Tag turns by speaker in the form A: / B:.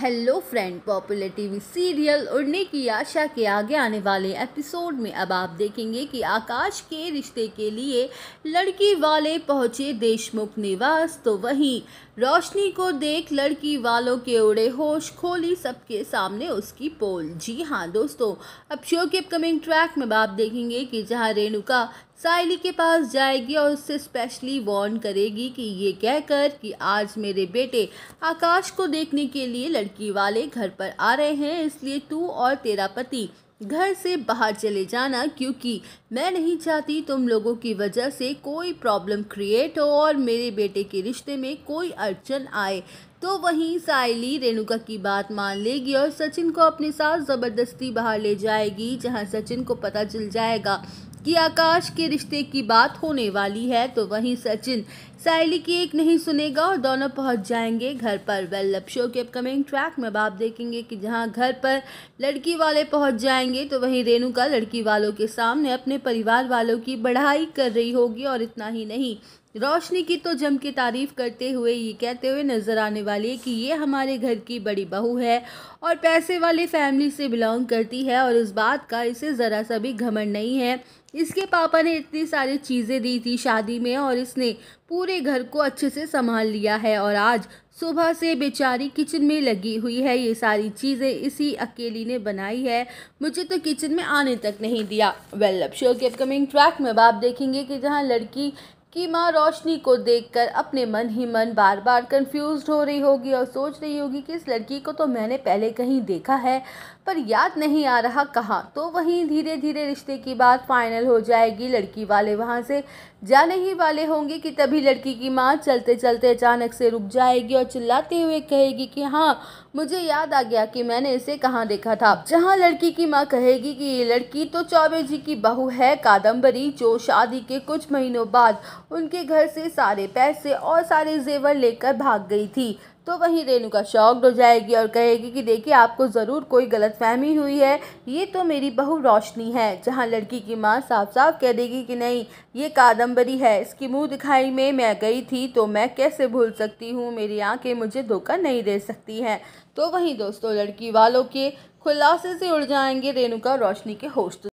A: hello friend popular TV serial Udne Ki आशा के आगे आने वाले एपिसोड में अब आप देखेंगे कि आकाश के रिश्ते के लिए लड़की वाले पहुंचे देशमुख निवास तो वहीं रोशनी को देख लड़की वालों के उड़े होश खोली सबके सामने उसकी पोल जी हाँ दोस्तों अब शो के अपकमिंग ट्रैक में आप देखेंगे कि जहाँ रेणुका साइली के पास जाएगी और उससे स्पेशली वार्न करेगी कि ये कहकर कि आज मेरे बेटे आकाश को देखने के लिए लड़की वाले घर पर आ रहे हैं इसलिए तू और तेरा पति घर से बाहर चले जाना क्योंकि मैं नहीं चाहती तुम लोगों की वजह से कोई प्रॉब्लम क्रिएट हो और मेरे बेटे के रिश्ते में कोई अड़चन आए तो वहीं सायली रेणुका की बात मान लेगी और सचिन को अपने साथ ज़बरदस्ती बाहर ले जाएगी जहां सचिन को पता चल जाएगा कि आकाश के रिश्ते की बात होने वाली है तो वहीं सचिन सायली की एक नहीं सुनेगा और दोनों पहुंच जाएंगे घर पर वेल लव शो के अपकमिंग ट्रैक में आप देखेंगे कि जहां घर पर लड़की वाले पहुंच जाएंगे तो वहीं रेणुका लड़की वालों के सामने अपने परिवार वालों की बढ़ाई कर रही होगी और इतना ही नहीं रोशनी की तो जम के तारीफ करते हुए ये कहते हुए नज़र आने वाली है कि ये हमारे घर की बड़ी बहू है और पैसे वाले फैमिली से बिलोंग करती है और इस बात का इसे ज़रा सा भी घमंड नहीं है इसके पापा ने इतनी सारी चीज़ें दी थी शादी में और इसने पूरे घर को अच्छे से संभाल लिया है और आज सुबह से बेचारी किचन में लगी हुई है ये सारी चीज़ें इसी अकेली ने बनाई है मुझे तो किचन में आने तक नहीं दिया वेल अब शो के अपकमिंग ट्रैक में अब आप देखेंगे कि जहाँ लड़की कि माँ रोशनी को देखकर अपने मन ही मन बार बार कंफ्यूज हो रही होगी और सोच रही होगी कि इस लड़की को तो मैंने पहले कहीं देखा है पर याद नहीं आ रहा कहाँ तो वहीं धीरे धीरे रिश्ते की बात फाइनल हो जाएगी लड़की वाले वहाँ से जाने ही वाले होंगे कि तभी लड़की की माँ चलते चलते अचानक से रुक जाएगी और चिल्लाते हुए कहेगी कि हाँ मुझे याद आ गया कि मैंने इसे कहाँ देखा था जहाँ लड़की की माँ कहेगी कि ये लड़की तो चौबे जी की बहू है कादम्बरी जो शादी के कुछ महीनों बाद उनके घर से सारे पैसे और सारे जेवर लेकर भाग गई थी तो वहीं रेणुका शॉक्ड हो जाएगी और कहेगी कि देखिए आपको ज़रूर कोई गलत फहमी हुई है ये तो मेरी बहू रोशनी है जहाँ लड़की की माँ साफ साफ कह देगी कि नहीं ये कादम्बरी है इसकी मुंह दिखाई में मैं गई थी तो मैं कैसे भूल सकती हूँ मेरी आंखें मुझे धोखा नहीं दे सकती हैं तो वहीं दोस्तों लड़की वालों के खुलासे से उड़ जाएंगे रेणुका रोशनी के होस्ट